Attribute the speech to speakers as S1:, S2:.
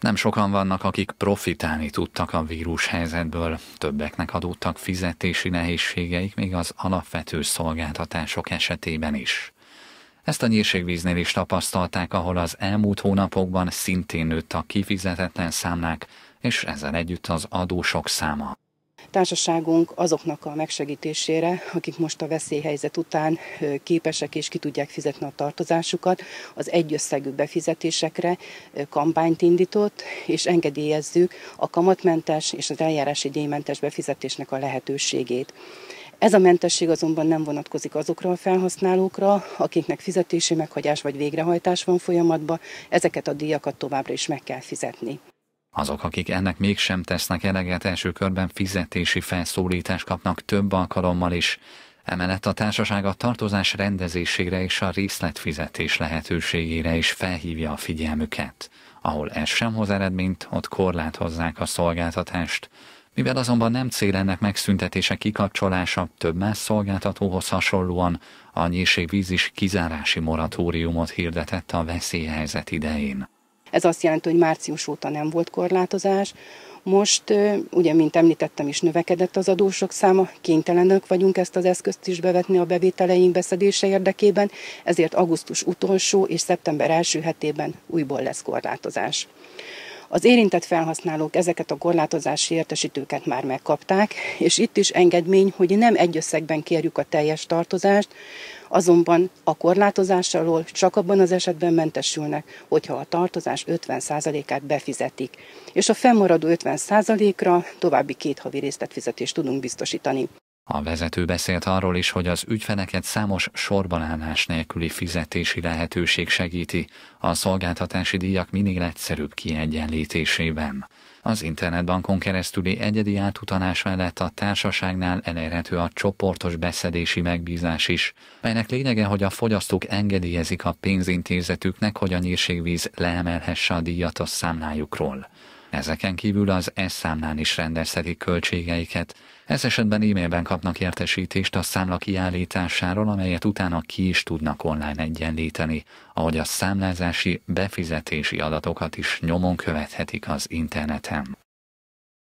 S1: Nem sokan vannak, akik profitálni tudtak a vírus helyzetből. Többeknek adódtak fizetési nehézségeik még az alapvető szolgáltatások esetében is. Ezt a nyírségvíznél is tapasztalták, ahol az elmúlt hónapokban szintén nőtt a kifizetetlen számlák, és ezzel együtt az adósok száma.
S2: Társaságunk azoknak a megsegítésére, akik most a veszélyhelyzet után képesek és ki tudják fizetni a tartozásukat, az egyösszegű befizetésekre kampányt indított, és engedélyezzük a kamatmentes és az eljárási díjmentes befizetésnek a lehetőségét. Ez a mentesség azonban nem vonatkozik azokra a felhasználókra, akiknek fizetési meghagyás vagy végrehajtás van folyamatban, ezeket a díjakat továbbra is meg kell fizetni.
S1: Azok, akik ennek mégsem tesznek eleget, első körben fizetési felszólítást kapnak több alkalommal is. Emellett a társaság a tartozás rendezésére és a részletfizetés lehetőségére is felhívja a figyelmüket. Ahol ez sem hoz eredményt, ott korlátozzák a szolgáltatást. Mivel azonban nem cél ennek megszüntetése kikapcsolása, több más szolgáltatóhoz hasonlóan a nyírségvíz is kizárási moratóriumot hirdetett a veszélyhelyzet idején.
S2: Ez azt jelenti, hogy március óta nem volt korlátozás. Most, ugye, mint említettem is, növekedett az adósok száma, kénytelenek vagyunk ezt az eszközt is bevetni a bevételeink beszedése érdekében, ezért augusztus utolsó és szeptember első hetében újból lesz korlátozás. Az érintett felhasználók ezeket a korlátozási értesítőket már megkapták, és itt is engedmény, hogy nem egy összegben kérjük a teljes tartozást, azonban a korlátozásról csak abban az esetben mentesülnek, hogyha a tartozás 50%-át befizetik, és a fennmaradó 50%-ra további két havi részletfizetést tudunk biztosítani.
S1: A vezető beszélt arról is, hogy az ügyfeleket számos sorbanállás nélküli fizetési lehetőség segíti a szolgáltatási díjak minél egyszerűbb kiegyenlítésében. Az internetbankon keresztüli egyedi átutalás mellett a társaságnál elérhető a csoportos beszedési megbízás is, melynek lényege, hogy a fogyasztók engedélyezik a pénzintézetüknek, hogy a nyírségvíz leemelhesse a díjat a számlájukról. Ezeken kívül az S számlán is rendezhetik költségeiket. Ez esetben e-mailben kapnak értesítést a számla kiállításáról, amelyet utána ki is tudnak online egyenlíteni, ahogy a számlázási, befizetési adatokat is nyomon követhetik az interneten.